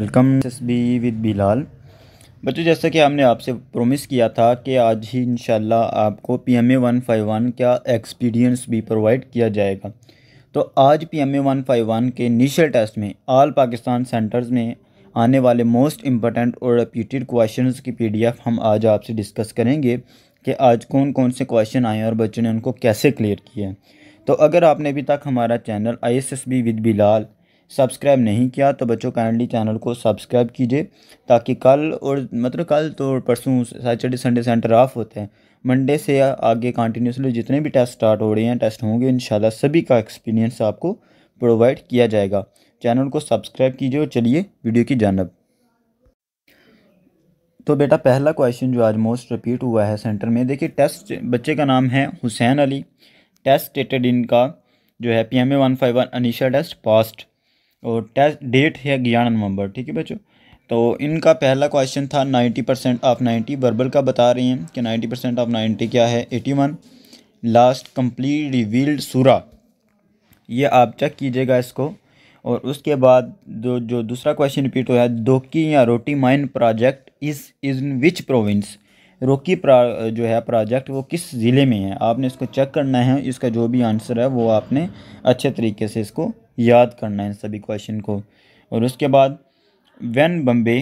welcome S B with Bilal बच्चों जैसा कि हमने आपसे प्रोमिस किया था कि आज ही इन आपको P M A one five one का एक्सपीरियंस भी प्रोवाइड किया जाएगा तो आज P M A one five one के इनिशियल टेस्ट में आल पाकिस्तान सेंटर्स में आने वाले मोस्ट इम्पोर्टेंट और रिपीटेड क्वेश्चन की पी डी एफ़ हम आज आपसे डिस्कस करेंगे कि आज कौन कौन से क्वेश्चन आए और बच्चों ने उनको कैसे क्लियर किया तो अगर आपने अभी तक हमारा channel I S S B with Bilal subscribe नहीं किया तो बच्चों काइंडली चैनल को सब्सक्राइब कीजिए ताकि कल और मतलब कल तो परसों सैटरडे संडे सेंटर ऑफ होते हैं मंडे से आगे कंटिन्यूसली जितने भी टेस्ट स्टार्ट हो रहे हैं टेस्ट होंगे इन सभी का एक्सपीरियंस आपको प्रोवाइड किया जाएगा चैनल को सब्सक्राइब कीजिए और चलिए वीडियो की जानब तो बेटा पहला क्वेश्चन जो आज मोस्ट रिपीट हुआ है सेंटर में देखिए टेस्ट बच्चे का नाम है हुसैन अली टेस्ट स्टेटेड इनका जो है P M A one five one अनिशा टेस्ट पास्ट और टेस्ट डेट है ग्यारह नवंबर ठीक है बच्चों तो इनका पहला क्वेश्चन था नाइन्टी परसेंट ऑफ नाइन्टी बर्बल का बता रही हैं कि नाइन्टी परसेंट ऑफ नाइन्टी क्या है eighty one last complete revealed सूरा ये आप चेक कीजिएगा इसको और उसके बाद जो जो दूसरा क्वेश्चन रिपीट हुआ है दोकी या रोटी mine project is in which province रोकी प्रा जो है प्रोजेक्ट वो किस ज़िले में है आपने इसको चेक करना है इसका जो भी आंसर है वो आपने अच्छे तरीके से इसको याद करना है इन सभी क्वेश्चन को और उसके बाद when Bombay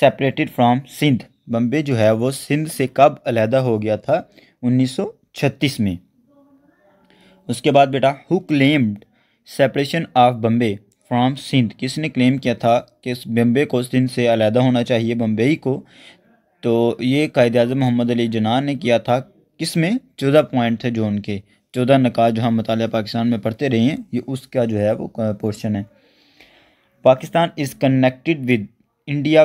separated from Sindh Bombay जो है वो सिंध से कब अलहदा हो गया था 1936 में उसके बाद बेटा who claimed separation of Bombay from Sindh किसने क्लेम किया था कि बम्बे को सिंध से अलहदा होना चाहिए बम्बई को तो ये कायद अजम मोहम्मद अली जना ने किया था किस में चौदह पॉइंट थे जो उनके चौदह नकाज जो हम मताल पाकिस्तान में पढ़ते रहे हैं ये उसका जो है वो पोर्शन है Pakistan is connected with India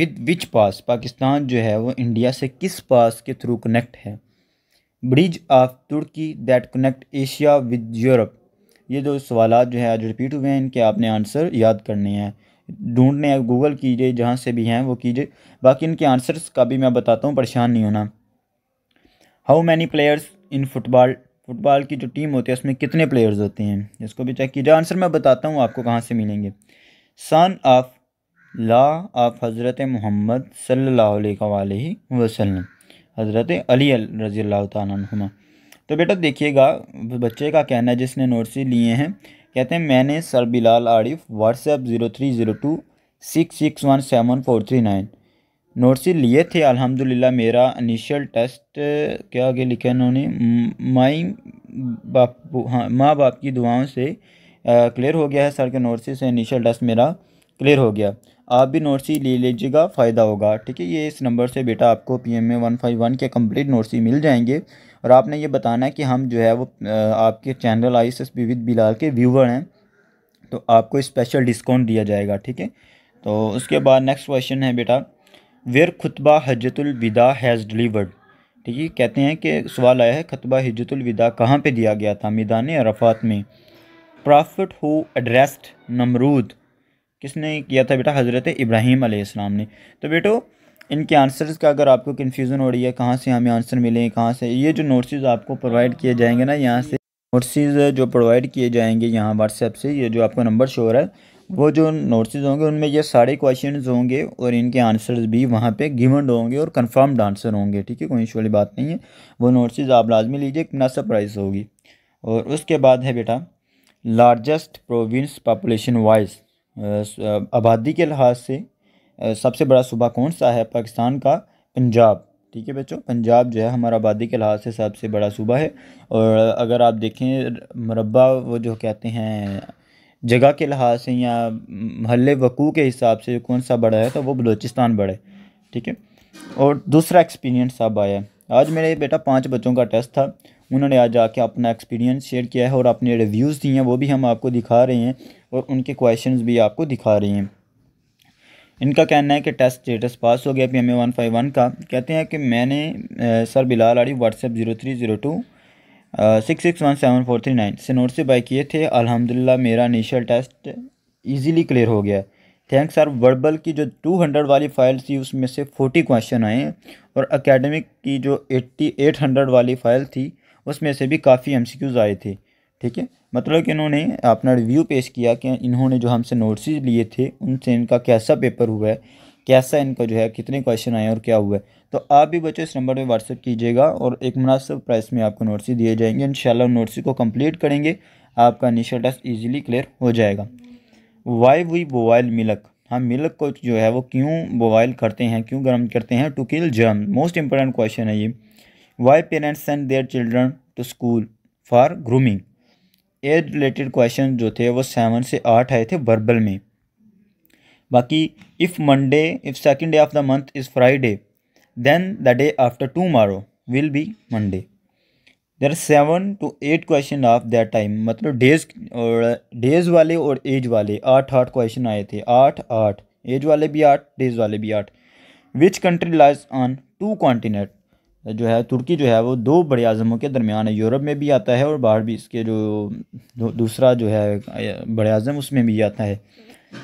with which pass Pakistan जो है वो इंडिया से किस पास के थ्रू कनेक्ट है bridge of Turkey that connect Asia with Europe ये जो सवाल जो है आज रिपीट हुए हैं इनके आपने आंसर याद करने हैं ढूंढने हैं गूगल कीजिए जहाँ से भी हैं वो कीजिए बाकी इनके आंसर्स का भी मैं बताता हूँ परेशान नहीं होना how many players in football football की जो टीम होती है उसमें कितने प्लेयर्स होते हैं इसको भी चेक कीजिए आंसर मैं बताता हूँ आपको कहाँ से मिलेंगे सन ऑफ ला ऑफ हज़रत मोहम्मद सल्ला वसलम हज़रत अली रज़ी तुम तुमा तो बेटा देखिएगा बच्चे का कहना है जिसने नोट्स लिए हैं कहते हैं मैंने sir Bilal Arif WhatsApp zero three zero two six six one seven four three nine notes लिए थे अल्हम्दुलिल्लाह मेरा इनिशियल टेस्ट क्या आगे लिखा इन्होंने माई बाप हाँ माँ बाप की दुआओं से क्लियर हो गया है सर के नोट्स से इनिशियल टेस्ट मेरा क्लियर हो गया आप भी नोटसी ले लीजिएगा फ़ायदा होगा ठीक है ये इस नंबर से बेटा आपको P M A one five one के कम्प्लीट नोटसी मिल जाएंगे और आपने ये बताना है कि हम जो है वो आपके channel I S S B with Bilal के व्यूवर हैं तो आपको स्पेशल डिस्काउंट दिया जाएगा ठीक है तो उसके बाद नेक्स्ट क्वेश्चन है बेटा वेयर खुतबा हजतुलविदा हैज़ डिलीवर्ड ठीक है कहते हैं कि सवाल आया है ख़ुतबा हजतुलविदा कहाँ पे दिया गया था मैदान अरफात में प्रॉफिट हो एड्रेस्ड नमरूद किसने किया था बेटा हज़रत इब्राहिम आसमाम ने तो बेटो इनके आंसर्स का अगर आपको कन्फ्यूज़न हो रही है कहाँ से हमें आंसर मिले कहाँ से ये जो नोट्स आपको प्रोवाइड किए जाएंगे ना यहाँ से नोट्स जो प्रोवाइड किए जाएंगे यहाँ व्हाट्सएप से ये जो आपको नंबर शोर है वो जो नोट्सेज होंगे उनमें ये सारे क्वेश्चन होंगे और इनके आंसर्स भी वहाँ पे गिवन होंगे और कन्फर्म्ड आंसर होंगे ठीक है कोई इशू वाली बात नहीं है वो नोट्सेज आप लाजमी लीजिए ना सरप्राइज होगी और उसके बाद है बेटा लार्जेस्ट प्रोविंस पॉपुलेशन वाइज आबादी के लिहाज से सबसे बड़ा सूबा कौन सा है पाकिस्तान का पंजाब ठीक है बच्चों पंजाब जो है हमारा आबादी के लिहाज से सबसे बड़ा सूबा है और अगर आप देखें मरबा वो जो कहते हैं जगह के लिहाज से या महल वकू के हिसाब से कौन सा बड़ा है तो वो बलोचिस्तान बड़ा है ठीक है और दूसरा एक्सपीरियंस अब आया आज मेरे बेटा पाँच बच्चों का टेस्ट था उन्होंने आज आके अपना एक्सपीरियंस शेयर किया है और अपने रिव्यूज़ दिए हैं वो भी हम आपको दिखा रहे हैं और उनके क्वेश्चन भी आपको दिखा रहे हैं इनका कहना है कि टेस्ट स्टेटस पास हो गया P M A one five one का कहते हैं कि मैंने सर बिलाल आड़ी WhatsApp zero three zero two six six one seven four three nine से नोट से बाय किए थे अल्हम्दुलिल्लाह मेरा इनिशियल टेस्ट इजीली क्लियर हो गया थैंक्स सर वर्बल की जो टू हंड्रेड वाली फाइल थी उसमें से फोर्टी क्वेश्चन आए और अकेडमिक की जो एट्टी एट हंड्रेड वाली फाइल थी उसमें से भी काफ़ी एम सी क्यूज़ आए थे ठीक है मतलब कि इन्होंने अपना रिव्यू पेश किया कि इन्होंने जो हमसे नोट्स लिए थे उनसे इनका कैसा पेपर हुआ है कैसा इनका जो है कितने क्वेश्चन आए और क्या हुआ तो आप भी बच्चों इस नंबर पर व्हाट्सअप कीजिएगा और एक मुनासिब प्राइस में आपको नोट्स दिए जाएंगे इन शाला नोट्स को कम्प्लीट करेंगे आपका इनिशियल टेस्ट ईजिली क्लियर हो जाएगा वाई वी बोवाइल मिलक हम मिलक को जो है वो क्यों बोवाइल करते हैं क्यों गर्म करते हैं to kill germ most important question है ये why parents send their children to school for grooming age related question जो थे वो सेवन से आठ आए थे वर्बल में बाकी if Monday if second day of the month is Friday then the day after tomorrow will be Monday there seven two eight question of that time मतलब डेज और डेज वाले और एज वाले आठ आठ question आए थे आठ आठ एज वाले भी आठ डेज वाले भी आठ which country lies on two continent जो है तुर्की जो है वो दो बड़े आज़मों के दरमियान है यूरोप में भी आता है और बाहर भी इसके जो दूसरा जो है बड़े आज़म उसमें भी आता है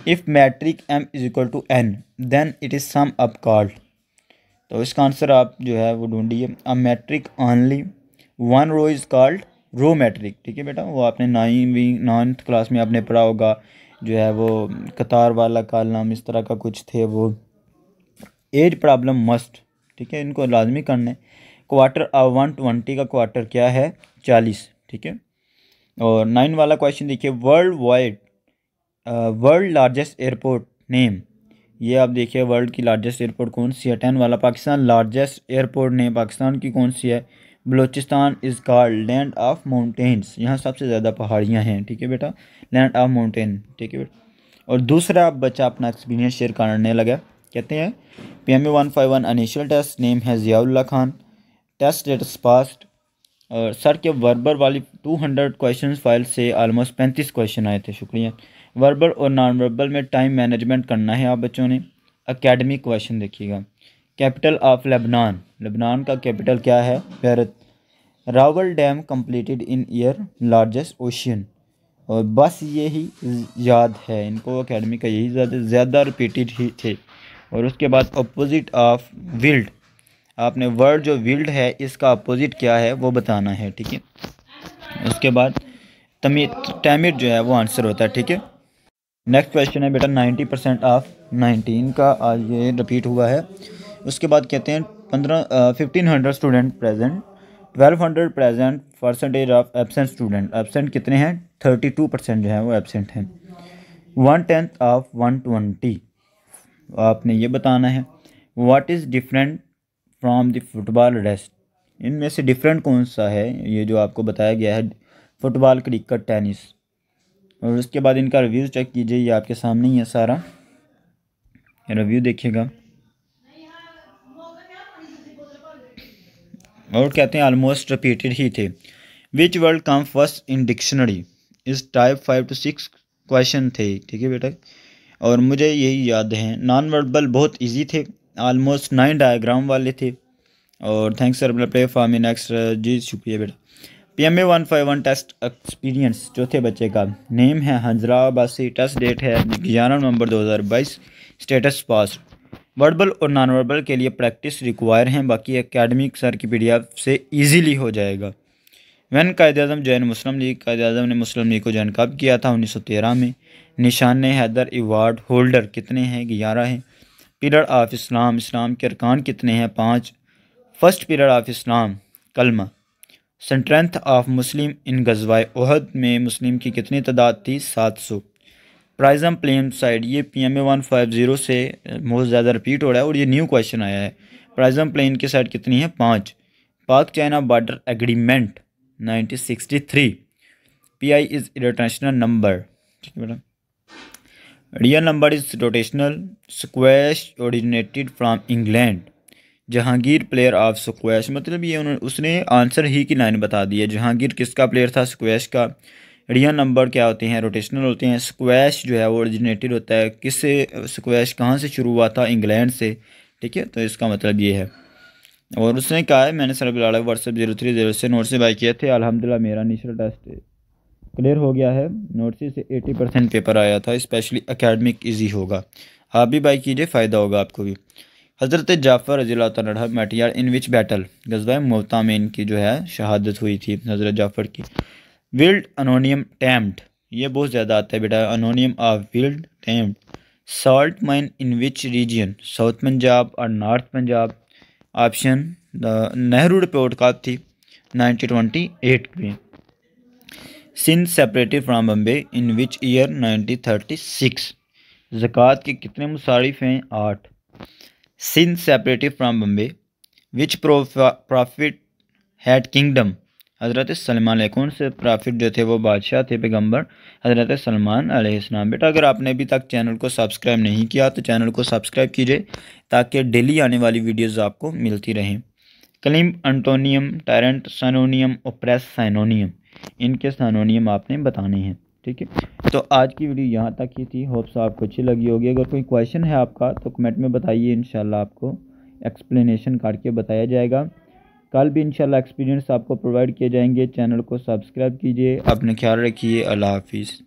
if matrix M is equal to N then it is sum up called तो इसका आंसर आप जो है वो ढूंढिए a matrix only one row is called row matrix ठीक है बेटा वो आपने नाइनवीं नाइन्थ क्लास में आपने पढ़ा होगा जो है वो कतार वाला कॉलम इस तरह का कुछ थे वो एज प्रॉब्लम मस्ट ठीक है इनको लाजमी करने क्वार्टर वन ट्वेंटी का क्वार्टर क्या है चालीस ठीक है और नाइन वाला क्वेश्चन देखिए world wide world largest airport name ये आप देखिए वर्ल्ड की लार्जेस्ट एयरपोर्ट कौन सी है टेन वाला Pakistan largest airport name Pakistan की कौन सी है Balochistan is called land of mountains यहाँ सबसे ज़्यादा पहाड़ियाँ हैं ठीक है बेटा लैंड ऑफ माउंटेन ठीक है बेटा और दूसरा बच्चा अपना एक्सपीरियंस शेयर करने लगा कहते हैं P M A one five one initial test name है जियाल्ला खान टेस्ट डेटस पास्ट और सर के वर्बर वाली टू हंड्रेड क्वेश्चन फाइल से आलमोस्ट पैंतीस क्वेश्चन आए थे शुक्रिया वर्बर और नॉन वर्बल में टाइम मैनेजमेंट करना है आप बच्चों ने अकेडमिक क्वेश्चन देखिएगा कैपिटल ऑफ लेबनान लेबनान का कैपिटल क्या है Bharat Rawal dam completed in year largest ocean और बस यही याद है इनको अकेडमी का यही ज़्यादा ज़्यादा रिपीटेड ही थे और उसके बाद अपोजिट ऑफ विल्ड आपने वर्ड जो विल्ड है इसका अपोजिट क्या है वो बताना है ठीक है उसके बाद तमी टैमिट जो है वो आंसर होता है ठीक है नेक्स्ट क्वेश्चन है बेटा नाइन्टी परसेंट ऑफ नाइनटीन का आज ये रिपीट हुआ है उसके बाद कहते हैं पंद्रह fifteen hundred student present twelve hundred present percentage of absent student absent कितने हैं थर्टी टू परसेंट जो है वो एबसेंट हैं one tenth of one twenty आपने ये बताना है what is different from the football rest इनमें से डिफरेंट कौन सा है ये जो आपको बताया गया है फुटबॉल क्रिकेट टेनिस और उसके बाद इनका रिव्यू चेक कीजिए ये आपके सामने ही है सारा रिव्यू देखिएगा और कहते हैं ऑलमोस्ट रिपीटेड ही थे which world come first in dictionary इस type five two six question थे ठीक है बेटा और मुझे यही याद है नॉन वर्बल बहुत इजी थे आलमोस्ट नाइन डायग्राम वाले थे और thanks sir play for me next जी शुक्रिया बेटा P M A one five one test experience चौथे बच्चे का नेम है हंजरा बासी टेस्ट डेट है ग्यारह नवंबर दो हज़ार बाईस स्टेटस पास वर्बल और नॉन वर्बल के लिए प्रैक्टिस रिक्वायर हैं बाकी एकेडमिक सर की पी से ईजीली हो जाएगा वैन कायद अजम जैन मुस्लिम लीग कायद अजम ने मुस्लिम लीग को जॉइन कब किया था उन्नीस सौ तेरह में निशान हैदर एवार्ड होल्डर कितने हैं ग्यारह हैं पीरियड ऑफ इस्लाम इस्लाम के अरकान कितने हैं पाँच फर्स्ट पीरियड ऑफ इस्लाम कलमा सेंट्रेंथ ऑफ मुस्लिम इन गजवाए उहद में मुस्लिम की कितनी तादाद थी सात सौ प्राइजम प्लेम साइड ये P M A one five zero से बहुत ज़्यादा रिपीट हो रहा है और ये न्यू क्वेश्चन आया है प्राइजम प्लेन की साइड कितनी है पाँच Pak China border agreement nineteen sixty three P I is international number ठीक है madam real number is rotational squash originated from England Jahangir player of squash मतलब ये उन्होंने उसने आंसर ही की लाइन बता दी है जहांगीर किसका प्लेयर था स्क्वैश का रियल नंबर क्या होते हैं रोटेशनल होते हैं स्क्वैश जो है वो ओरिजिनेटेड होता है किस से स्क्वैश कहाँ से शुरू हुआ था इंग्लैंड से ठीक है तो इसका मतलब ये है और उसने कहा है मैंने सर बिलाड़ा व्हाट्सएप जीरो थ्री जीरो से नोट से बाई किए थे अलहमदिल्ला मेरा निशर टेस्ट क्लियर हो गया है नोटसी से 80 परसेंट पेपर आया था स्पेशली अकेडमिक इजी होगा आप भी बाई कीजिए फ़ायदा होगा आपको भी हज़रत जाफ़र रजी तह मेटियार इन विच बैटल गजबा मोता की जो है शहादत हुई थी हज़रत जाफ़र की विल्ड अनोनियम टैम्प्ट ये बहुत ज़्यादा आता है बेटा अनोनियम ऑफ विल्ड टैम्प्ट salt mine in which region south Punjab और north Punjab option Nehru report का थी नाइनटीन एट में Sindh separated from Bombay in which year nineteen thirty six जक़ात के कितने मुसारिफ हैं आठ Sindh separated from Bombay which prophet had kingdom हज़रत सलमान कौन से प्रॉफिट जो थे वो बादशाह थे पैगम्बर हज़रत सलमान आसमाम बेटा अगर आपने अभी तक चैनल को सब्सक्राइब नहीं किया तो चैनल को सब्सक्राइब कीजिए ताकि डेली आने वाली वीडियोज़ आपको मिलती रहें क्लिम antonym tyrant synonym press synonym इनके सनोनियम आपने बताने हैं ठीक है तो आज की वीडियो यहाँ तक ही थी होप्स आपको अच्छी लगी होगी अगर कोई क्वेश्चन है आपका तो कमेंट में बताइए इन आपको एक्सप्लेनेशन काट के बताया जाएगा कल भी इंशाल्लाह एक्सपीरियंस आपको प्रोवाइड किए जाएंगे चैनल को सब्सक्राइब कीजिए अपने ख्याल रखिए अल्लाह हाफिज़